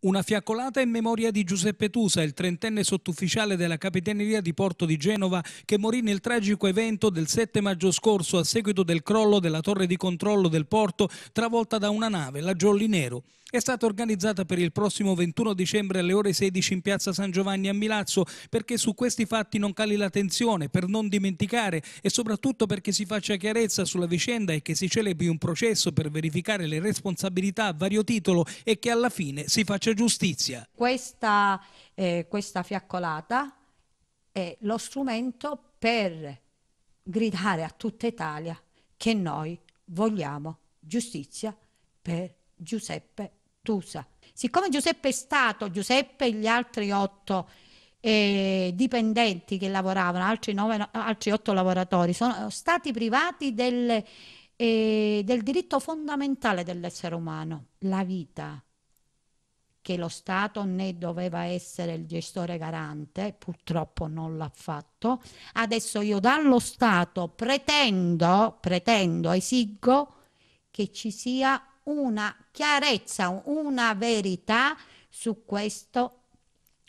Una fiaccolata in memoria di Giuseppe Tusa, il trentenne sottufficiale della Capitaneria di Porto di Genova, che morì nel tragico evento del 7 maggio scorso a seguito del crollo della torre di controllo del porto travolta da una nave, la Jolly Nero. È stata organizzata per il prossimo 21 dicembre alle ore 16 in piazza San Giovanni a Milazzo perché su questi fatti non cali la tensione, per non dimenticare e soprattutto perché si faccia chiarezza sulla vicenda e che si celebri un processo per verificare le responsabilità a vario titolo e che alla fine si faccia faccia giustizia. Questa, eh, questa fiaccolata è lo strumento per gridare a tutta Italia che noi vogliamo giustizia per Giuseppe Tusa. Siccome Giuseppe è stato, Giuseppe e gli altri otto eh, dipendenti che lavoravano, altri, nove, altri otto lavoratori, sono stati privati del, eh, del diritto fondamentale dell'essere umano, la vita che lo Stato ne doveva essere il gestore garante, purtroppo non l'ha fatto. Adesso io dallo Stato pretendo, pretendo, esigo che ci sia una chiarezza, una verità su questo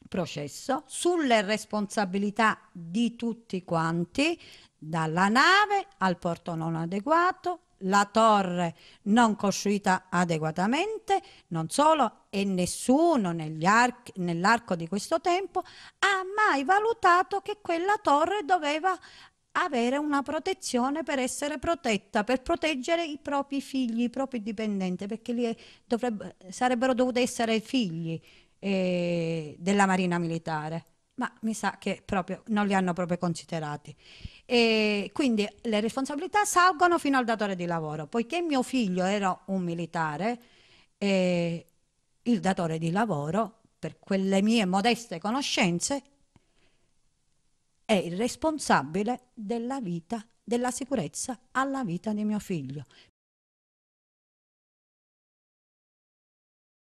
processo, sulle responsabilità di tutti quanti, dalla nave al porto non adeguato, la torre non costruita adeguatamente, non solo, e nessuno nell'arco di questo tempo ha mai valutato che quella torre doveva avere una protezione per essere protetta, per proteggere i propri figli, i propri dipendenti, perché lì dovrebbe, sarebbero dovuti essere figli, eh, della Marina Militare, ma mi sa che proprio non li hanno proprio considerati. E quindi le responsabilità salgono fino al datore di lavoro. Poiché mio figlio era un militare, eh, il datore di lavoro, per quelle mie modeste conoscenze, è il responsabile della vita, della sicurezza alla vita di mio figlio,